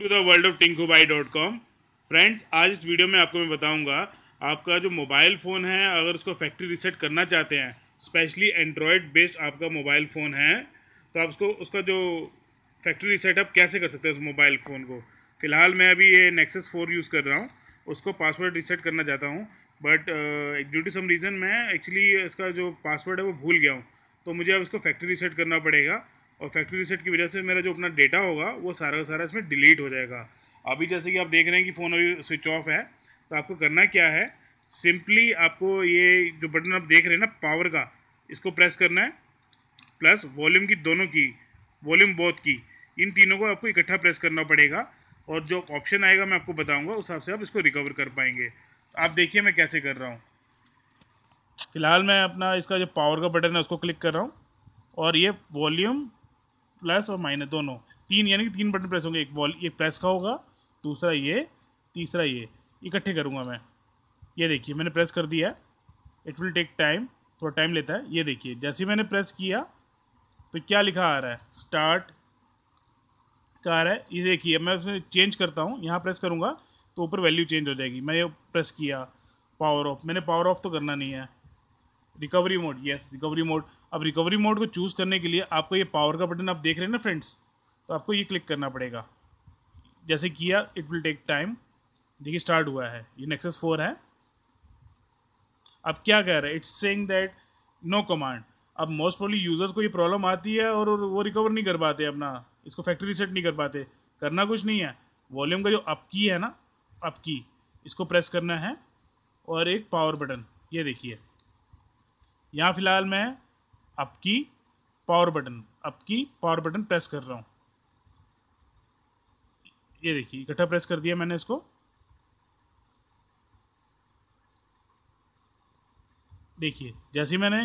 To the world of Tinku by dot com friends आज इस video में आपको मैं बताऊंगा आपका जो मोबाइल फ़ोन है अगर उसको फैक्ट्री रिसेट करना चाहते हैं स्पेशली एंड्रॉयड बेस्ड आपका मोबाइल फ़ोन है तो आप उसको उसका जो फैक्ट्री रिसेट आप कैसे कर सकते हैं उस मोबाइल फ़ोन को फ़िलहाल मैं अभी ये नेक्सेस फोर यूज़ कर रहा हूँ उसको पासवर्ड रिसेट करना चाहता हूँ but due to some reason मैं एक्चुअली इसका जो पासवर्ड है वो भूल गया हूँ तो मुझे अब इसको फैक्ट्री रिसेट करना पड़ेगा और फैक्ट्री रिसेट की वजह से मेरा जो अपना डेटा होगा वो सारा का सारा इसमें डिलीट हो जाएगा अभी जैसे कि आप देख रहे हैं कि फ़ोन अभी स्विच ऑफ है तो आपको करना क्या है सिंपली आपको ये जो बटन आप देख रहे हैं ना पावर का इसको प्रेस करना है प्लस वॉल्यूम की दोनों की वॉल्यूम बोथ की इन तीनों को आपको इकट्ठा प्रेस करना पड़ेगा और जो ऑप्शन आएगा मैं आपको बताऊंगा उस हिसाब से आप इसको रिकवर कर पाएंगे तो आप देखिए मैं कैसे कर रहा हूँ फिलहाल मैं अपना इसका जो पावर का बटन है उसको क्लिक कर रहा हूँ और ये वॉल्यूम प्लस और माइनस दोनों तीन यानी कि तीन बटन प्रेस होंगे एक वॉल एक प्रेस का होगा दूसरा ये तीसरा ये इकट्ठे करूँगा मैं ये देखिए मैंने प्रेस कर दिया इट विल टेक टाइम थोड़ा टाइम लेता है ये देखिए जैसे मैंने प्रेस किया तो क्या लिखा आ रहा है स्टार्ट का आ रहा है ये देखिए मैं उसमें चेंज करता हूँ यहाँ प्रेस करूँगा तो ऊपर वैल्यू चेंज हो जाएगी मैंने प्रेस किया पावर ऑफ मैंने पावर ऑफ तो करना नहीं है recovery mode yes recovery mode अब रिकवरी मोड को चूज़ करने के लिए आपको ये पावर का बटन आप देख रहे हैं ना फ्रेंड्स तो आपको ये क्लिक करना पड़ेगा जैसे किया इट विल टेक टाइम देखिए स्टार्ट हुआ है ये नेक्सेस फोर है अब क्या कह रहा है it's saying that no command अब मोस्ट प्रोली यूज़र्स को ये प्रॉब्लम आती है और वो रिकवर नहीं कर पाते अपना इसको फैक्ट्री रिसेट नहीं कर पाते करना कुछ नहीं है वॉल्यूम का जो अप की है ना अप की इसको प्रेस करना है और एक पावर बटन ये देखिए यहाँ फ़िलहाल मैं up key power button up key power button press कर रहा हूँ ये देखिए इकट्ठा प्रेस कर दिया मैंने इसको देखिए जैसे मैंने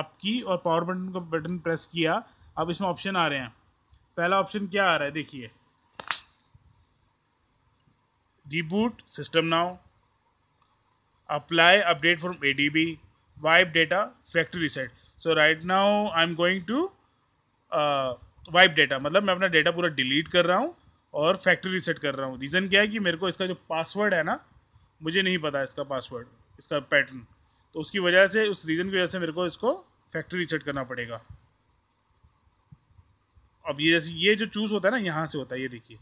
अप की और पावर बटन को बटन प्रेस किया अब इसमें ऑप्शन आ रहे हैं पहला ऑप्शन क्या आ रहा है देखिए reboot system now apply update from ADB wipe data factory set so right now I'm going to wipe uh, data मतलब मैं अपना डेटा पूरा डिलीट कर रहा हूँ और फैक्ट्री रिसेट कर रहा हूँ रीज़न क्या है कि मेरे को इसका जो पासवर्ड है ना मुझे नहीं पता इसका पासवर्ड इसका पैटर्न तो उसकी वजह से उस रीज़न की वजह से मेरे को इसको फैक्ट्री रिसेट करना पड़ेगा अब ये जैसे ये जो चूज़ होता है ना यहाँ से होता है ये देखिए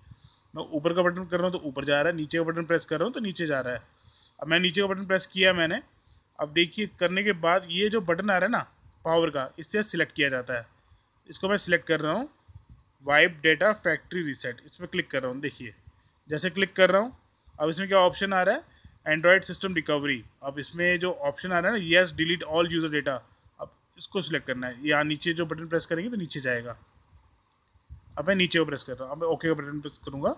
मैं ऊपर का बटन कर रहा हूँ तो ऊपर जा रहा है नीचे का बटन प्रेस कर रहा हूँ तो नीचे जा रहा है अब मैं नीचे का बटन प्रेस किया मैंने अब देखिए करने के बाद ये जो बटन आ रहा है ना पावर का इससे सिलेक्ट किया जाता है इसको मैं सिलेक्ट कर रहा हूँ वाइप डेटा फैक्ट्री रीसेट इस पर क्लिक कर रहा हूँ देखिए जैसे क्लिक कर रहा हूँ अब इसमें क्या ऑप्शन आ रहा है एंड्रॉयड सिस्टम रिकवरी अब इसमें जो ऑप्शन आ रहा है ना yes delete all user data अब इसको सिलेक्ट करना है या नीचे जो बटन प्रेस करेंगे तो नीचे जाएगा अब मैं नीचे को प्रेस कर रहा हूँ अब मैं ओके का बटन प्रेस करूँगा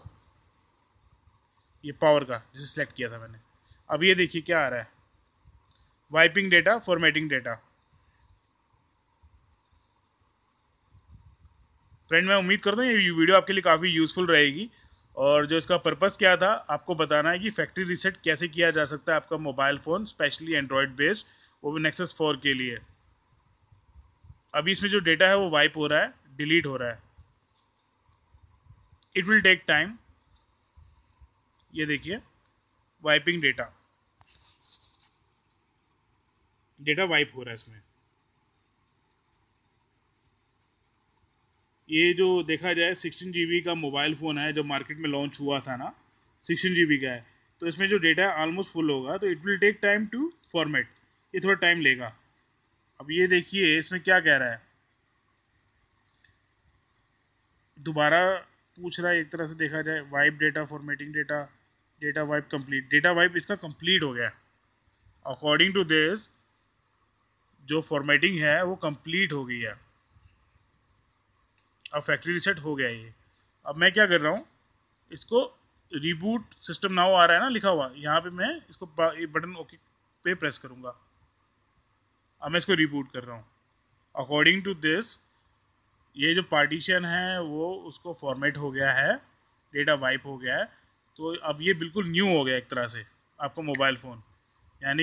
ये पावर का जिसे सिलेक्ट किया था मैंने अब ये देखिए क्या आ रहा है wiping data, formatting data. Friend मैं उम्मीद करता हूँ ये वीडियो आपके लिए काफ़ी यूज़फुल रहेगी और जो इसका पर्पस क्या था आपको बताना है कि फैक्ट्री रिसेट कैसे किया जा सकता है आपका mobile phone specially Android based वो भी नेक्सस फोर के लिए अभी इसमें जो डेटा है वो वाइप हो रहा है डिलीट हो रहा है इट विल टेक टाइम ये देखिए वाइपिंग डेटा डेटा वाइप हो रहा है इसमें ये जो देखा जाए सिक्सटीन जी का मोबाइल फ़ोन है जो मार्केट में लॉन्च हुआ था ना सिक्सटीन जी का है तो इसमें जो डेटा है ऑलमोस्ट फुल होगा तो it will take time to format ये थोड़ा टाइम लेगा अब ये देखिए इसमें क्या कह रहा है दोबारा पूछ रहा है एक तरह से देखा जाए wipe data formatting data data wipe complete data wipe इसका कंप्लीट हो गया अकॉर्डिंग टू दिस जो फॉर्मेटिंग है वो कंप्लीट हो गई है अब फैक्ट्री रिसेट हो गया ये अब मैं क्या कर रहा हूँ इसको रिबूट सिस्टम नाउ आ रहा है ना लिखा हुआ यहाँ पे मैं इसको बटन ओके पे प्रेस करूँगा अब मैं इसको रिबूट कर रहा हूँ अकॉर्डिंग टू दिस ये जो पार्टीशन है वो उसको फॉर्मेट हो गया है डेटा वाइप हो गया है तो अब ये बिल्कुल न्यू हो गया एक तरह से आपका मोबाइल फ़ोन यानी